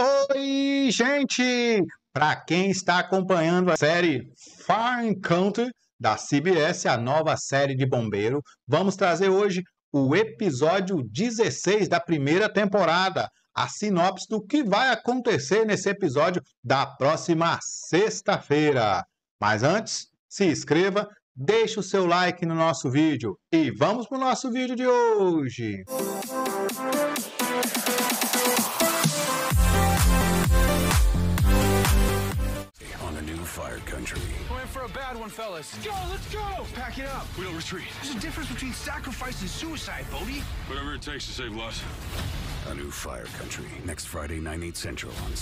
Oi, gente! Para quem está acompanhando a série Far Encounter da CBS, a nova série de bombeiro, vamos trazer hoje o episódio 16 da primeira temporada, a sinopse do que vai acontecer nesse episódio da próxima sexta-feira. Mas antes, se inscreva, deixe o seu like no nosso vídeo e vamos para o nosso vídeo de hoje. Música Fire Country. We're in for a bad one, fellas. Let's go, let's go! Pack it up. We don't retreat. There's a difference between sacrifice and suicide, Bodie. Whatever it takes to save lives. A new Fire Country. Next Friday, 9, 8 Central on...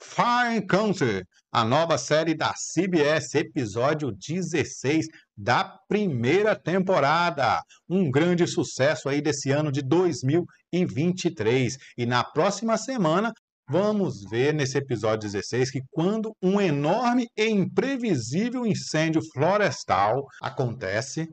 Fire Country, a nova série da CBS, episódio 16 da primeira temporada. Um grande sucesso aí desse ano de 2023. E na próxima semana Vamos ver nesse episódio 16 que quando um enorme e imprevisível incêndio florestal acontece,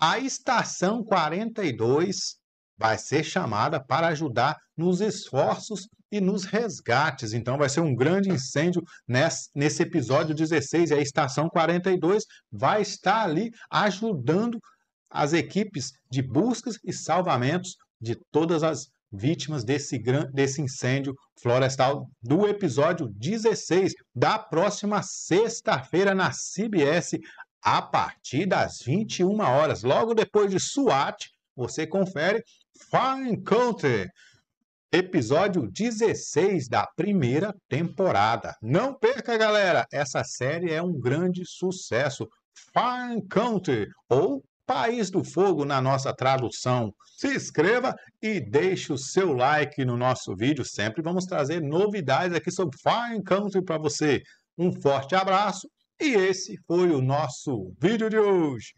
a estação 42 vai ser chamada para ajudar nos esforços e nos resgates. Então, vai ser um grande incêndio nesse, episódio 16. E a Estação 42 vai estar ali ajudando as equipes de buscas e salvamentos de todas as vítimas desse, desse incêndio florestal do episódio 16 da próxima sexta-feira na CBS a partir das 21 horas. Logo depois de SWAT, você confere Fine Country, episódio 16 da primeira temporada. Não perca, galera! Essa série é um grande sucesso. Fine Country ou País do Fogo na nossa tradução. Se inscreva e deixe o seu like no nosso vídeo. Sempre vamos trazer novidades aqui sobre Fine Country para você. Um forte abraço e esse foi o nosso vídeo de hoje.